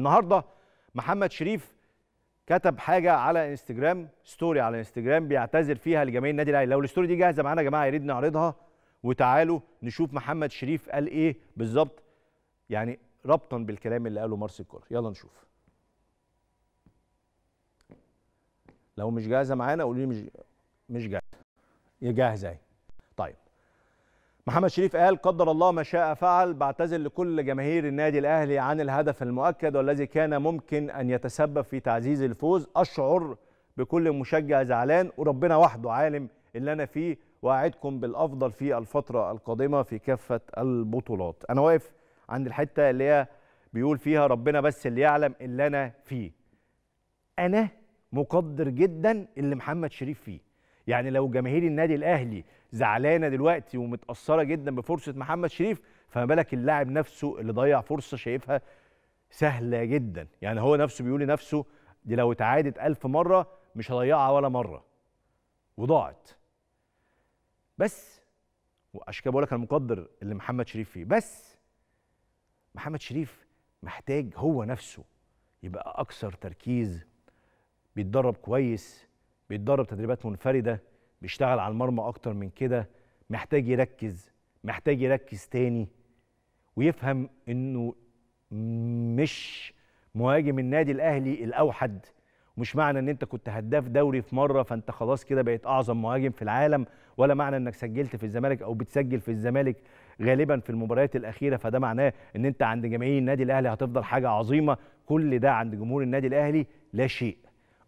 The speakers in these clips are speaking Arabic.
النهارده محمد شريف كتب حاجه على انستجرام ستوري على انستجرام بيعتذر فيها لجماهير النادي الاهلي لو الستوري دي جاهزه معانا يا جماعه يا ريت نعرضها وتعالوا نشوف محمد شريف قال ايه بالظبط يعني ربطا بالكلام اللي قاله مارسيل كولر يلا نشوف لو مش جاهزه معانا قولوا لي مش مش جاهزه يا جاهزه اهي طيب محمد شريف قال قدر الله ما شاء فعل بعتذر لكل جماهير النادي الاهلي عن الهدف المؤكد والذي كان ممكن ان يتسبب في تعزيز الفوز اشعر بكل مشجع زعلان وربنا وحده عالم اللي انا فيه واعدكم بالافضل في الفتره القادمه في كافه البطولات انا واقف عند الحته اللي هي بيقول فيها ربنا بس اللي يعلم اللي انا فيه انا مقدر جدا اللي محمد شريف فيه يعني لو جماهير النادي الاهلي زعلانه دلوقتي ومتاثره جدا بفرصه محمد شريف فما بالك اللاعب نفسه اللي ضيع فرصه شايفها سهله جدا يعني هو نفسه بيقول لنفسه دي لو اتعادت ألف مره مش هضيعها ولا مره وضاعت بس وعشان كده بقول لك انا مقدر اللي محمد شريف فيه بس محمد شريف محتاج هو نفسه يبقى اكثر تركيز بيتدرب كويس بيتدرب تدريبات منفرده بيشتغل على المرمى اكتر من كده محتاج يركز محتاج يركز تاني ويفهم انه مش مهاجم النادي الاهلي الاوحد ومش معنى ان انت كنت هداف دوري في مره فانت خلاص كده بقيت اعظم مهاجم في العالم ولا معنى انك سجلت في الزمالك او بتسجل في الزمالك غالبا في المباريات الاخيره فده معناه ان انت عند جماهير النادي الاهلي هتفضل حاجه عظيمه كل ده عند جمهور النادي الاهلي لا شيء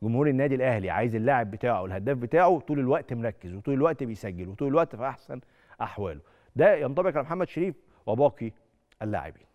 جمهور النادي الاهلي عايز اللاعب بتاعه الهداف بتاعه طول الوقت مركز وطول الوقت بيسجل وطول الوقت في احسن احواله ده ينطبق على محمد شريف وباقي اللاعبين